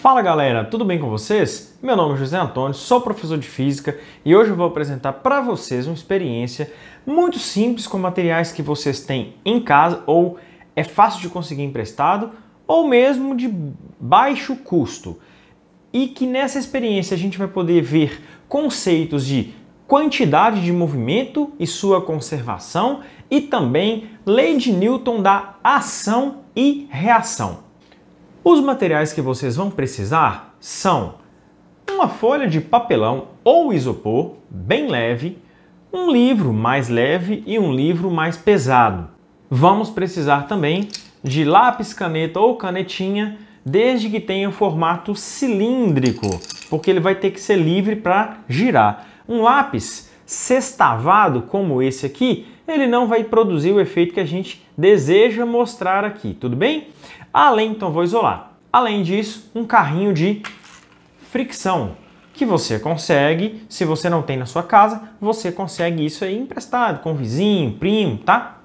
Fala galera, tudo bem com vocês? Meu nome é José Antônio, sou professor de física e hoje eu vou apresentar para vocês uma experiência muito simples com materiais que vocês têm em casa ou é fácil de conseguir emprestado ou mesmo de baixo custo. E que nessa experiência a gente vai poder ver conceitos de quantidade de movimento e sua conservação e também lei de Newton da ação e reação. Os materiais que vocês vão precisar são uma folha de papelão ou isopor bem leve, um livro mais leve e um livro mais pesado. Vamos precisar também de lápis, caneta ou canetinha, desde que tenha o formato cilíndrico, porque ele vai ter que ser livre para girar. Um lápis sextavado como esse aqui ele não vai produzir o efeito que a gente deseja mostrar aqui, tudo bem? Além, então vou isolar. Além disso, um carrinho de fricção, que você consegue, se você não tem na sua casa, você consegue isso aí emprestado com vizinho, primo, tá?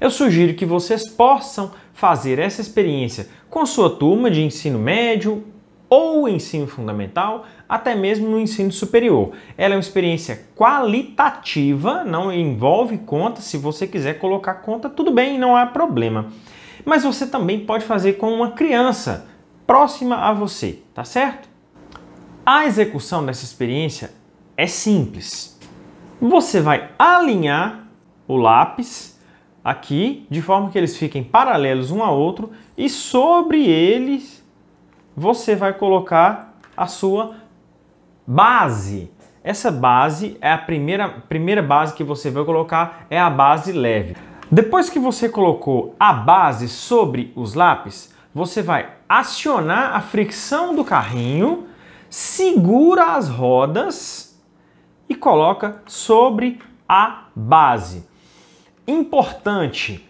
Eu sugiro que vocês possam fazer essa experiência com sua turma de ensino médio ou ensino fundamental, até mesmo no ensino superior. Ela é uma experiência qualitativa, não envolve conta. Se você quiser colocar conta, tudo bem, não há problema. Mas você também pode fazer com uma criança próxima a você, tá certo? A execução dessa experiência é simples. Você vai alinhar o lápis aqui de forma que eles fiquem paralelos um ao outro e sobre eles você vai colocar a sua base. Essa base é a primeira, primeira base que você vai colocar, é a base leve. Depois que você colocou a base sobre os lápis, você vai acionar a fricção do carrinho, segura as rodas e coloca sobre a base. Importante,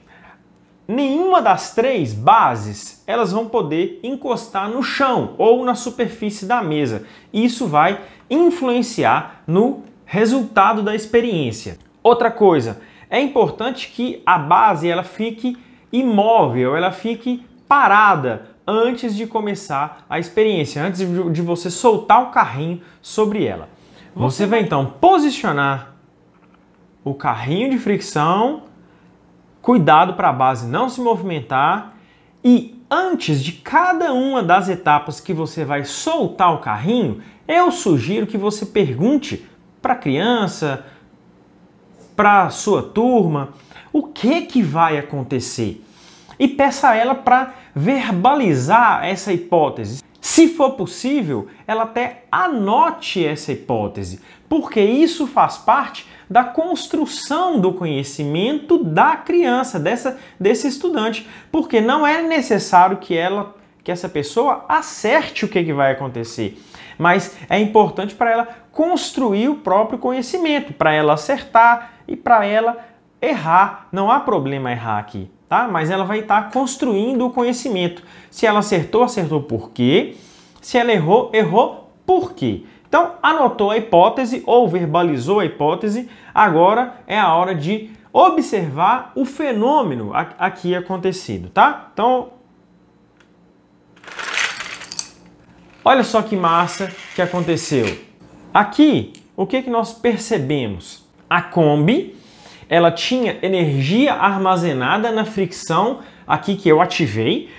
nenhuma das três bases elas vão poder encostar no chão ou na superfície da mesa. Isso vai influenciar no resultado da experiência. Outra coisa, é importante que a base ela fique imóvel, ela fique parada antes de começar a experiência, antes de você soltar o carrinho sobre ela. Você vai então posicionar o carrinho de fricção cuidado para a base não se movimentar e antes de cada uma das etapas que você vai soltar o carrinho, eu sugiro que você pergunte para a criança, para a sua turma, o que que vai acontecer e peça a ela para verbalizar essa hipótese. Se for possível, ela até anote essa hipótese, porque isso faz parte da construção do conhecimento da criança, dessa, desse estudante, porque não é necessário que ela que essa pessoa acerte o que, que vai acontecer, mas é importante para ela construir o próprio conhecimento, para ela acertar e para ela errar. Não há problema errar aqui, tá? Mas ela vai estar tá construindo o conhecimento. Se ela acertou, acertou por quê? Se ela errou, errou por quê? Então, anotou a hipótese ou verbalizou a hipótese, agora é a hora de observar o fenômeno aqui acontecido, tá? Então, olha só que massa que aconteceu. Aqui, o que, que nós percebemos? A Kombi, ela tinha energia armazenada na fricção aqui que eu ativei,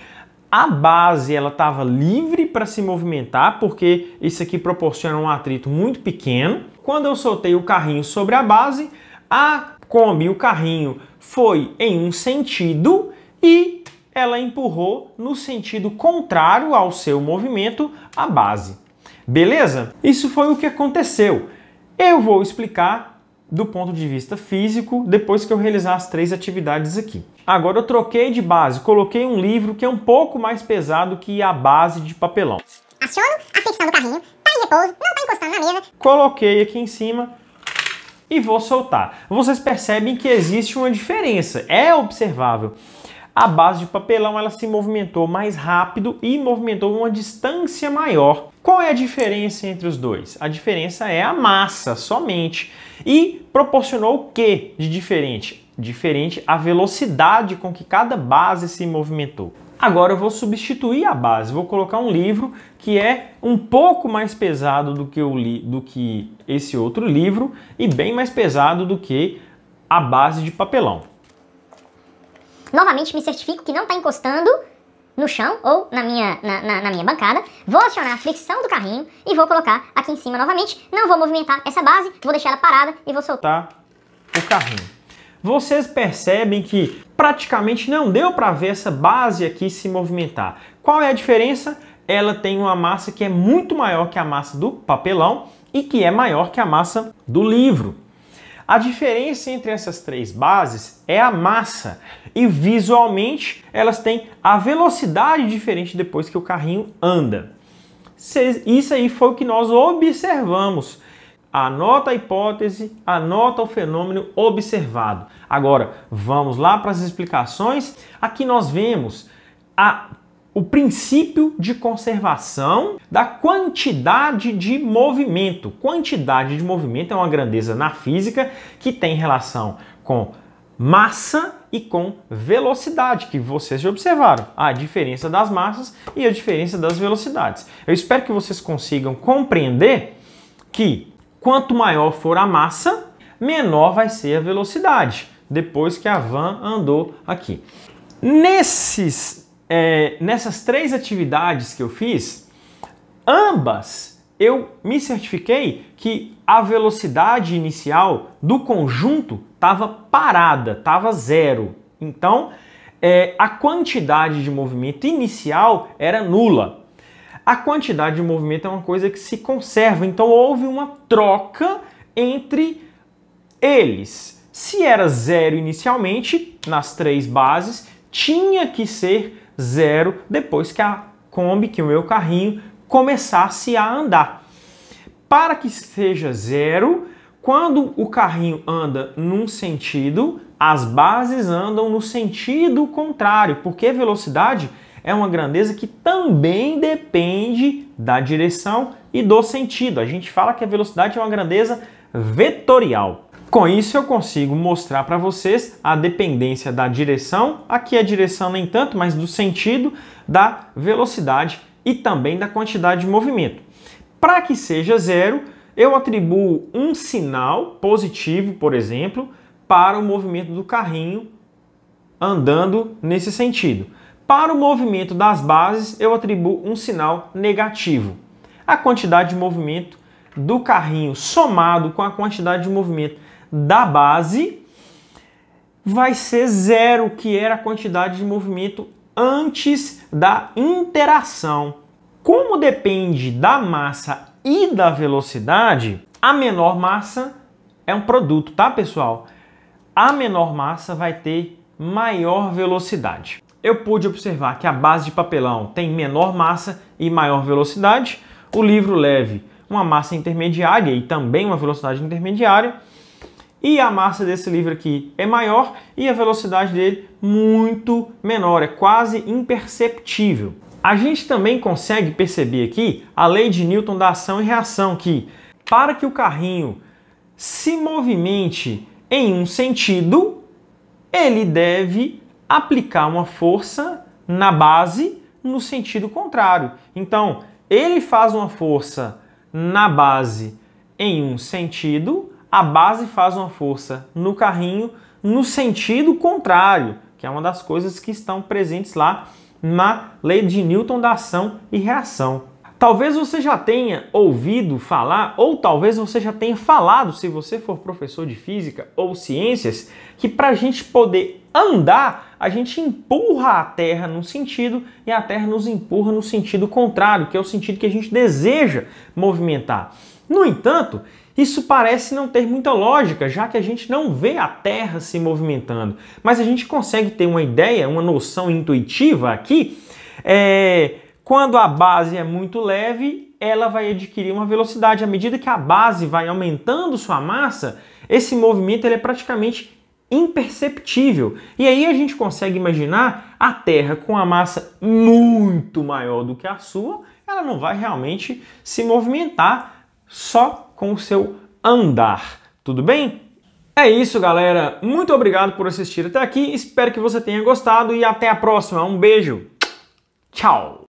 a base ela estava livre para se movimentar, porque isso aqui proporciona um atrito muito pequeno. Quando eu soltei o carrinho sobre a base, a Kombi, o carrinho, foi em um sentido e ela empurrou no sentido contrário ao seu movimento a base. Beleza? Isso foi o que aconteceu. Eu vou explicar do ponto de vista físico depois que eu realizar as três atividades aqui. Agora eu troquei de base, coloquei um livro que é um pouco mais pesado que a base de papelão. Aciono a fricção do carrinho, tá em repouso, não tá encostando na mesa. Coloquei aqui em cima e vou soltar. Vocês percebem que existe uma diferença, é observável a base de papelão ela se movimentou mais rápido e movimentou uma distância maior. Qual é a diferença entre os dois? A diferença é a massa somente. E proporcionou o que de diferente? Diferente a velocidade com que cada base se movimentou. Agora eu vou substituir a base, vou colocar um livro que é um pouco mais pesado do que, eu li, do que esse outro livro e bem mais pesado do que a base de papelão. Novamente me certifico que não está encostando no chão ou na minha, na, na, na, minha bancada, vou acionar a fricção do carrinho e vou colocar aqui em cima novamente. Não vou movimentar essa base, vou deixar ela parada e vou soltar tá. o carrinho. Vocês percebem que praticamente não deu para ver essa base aqui se movimentar. Qual é a diferença? Ela tem uma massa que é muito maior que a massa do papelão e que é maior que a massa do livro. A diferença entre essas três bases é a massa e visualmente elas têm a velocidade diferente depois que o carrinho anda. Isso aí foi o que nós observamos. Anota a hipótese, anota o fenômeno observado. Agora, vamos lá para as explicações. Aqui nós vemos a o princípio de conservação da quantidade de movimento. Quantidade de movimento é uma grandeza na física que tem relação com massa e com velocidade, que vocês já observaram, a diferença das massas e a diferença das velocidades. Eu espero que vocês consigam compreender que quanto maior for a massa, menor vai ser a velocidade depois que a van andou aqui. Nesses é, nessas três atividades que eu fiz, ambas eu me certifiquei que a velocidade inicial do conjunto estava parada, estava zero. Então, é, a quantidade de movimento inicial era nula. A quantidade de movimento é uma coisa que se conserva, então houve uma troca entre eles. Se era zero inicialmente, nas três bases, tinha que ser zero depois que a Kombi, que o meu carrinho, começasse a andar. Para que seja zero, quando o carrinho anda num sentido, as bases andam no sentido contrário, porque velocidade é uma grandeza que também depende da direção e do sentido. A gente fala que a velocidade é uma grandeza vetorial. Com isso eu consigo mostrar para vocês a dependência da direção, aqui a direção nem tanto, mas do sentido, da velocidade e também da quantidade de movimento. Para que seja zero, eu atribuo um sinal positivo, por exemplo, para o movimento do carrinho andando nesse sentido. Para o movimento das bases, eu atribuo um sinal negativo. A quantidade de movimento do carrinho somado com a quantidade de movimento da base vai ser zero, que era a quantidade de movimento antes da interação. Como depende da massa e da velocidade, a menor massa é um produto, tá, pessoal? A menor massa vai ter maior velocidade. Eu pude observar que a base de papelão tem menor massa e maior velocidade, o livro leve uma massa intermediária e também uma velocidade intermediária, e a massa desse livro aqui é maior e a velocidade dele muito menor, é quase imperceptível. A gente também consegue perceber aqui a lei de Newton da ação e reação, que para que o carrinho se movimente em um sentido, ele deve aplicar uma força na base no sentido contrário. Então, ele faz uma força na base em um sentido, a base faz uma força no carrinho no sentido contrário, que é uma das coisas que estão presentes lá na lei de Newton da ação e reação. Talvez você já tenha ouvido falar, ou talvez você já tenha falado, se você for professor de física ou ciências, que para a gente poder andar, a gente empurra a Terra num sentido e a Terra nos empurra no sentido contrário, que é o sentido que a gente deseja movimentar. No entanto, isso parece não ter muita lógica, já que a gente não vê a Terra se movimentando, mas a gente consegue ter uma ideia, uma noção intuitiva aqui. É, quando a base é muito leve, ela vai adquirir uma velocidade. À medida que a base vai aumentando sua massa, esse movimento ele é praticamente imperceptível. E aí a gente consegue imaginar a Terra com a massa muito maior do que a sua, ela não vai realmente se movimentar só com o seu andar. Tudo bem? É isso, galera. Muito obrigado por assistir até aqui. Espero que você tenha gostado e até a próxima. Um beijo. Tchau.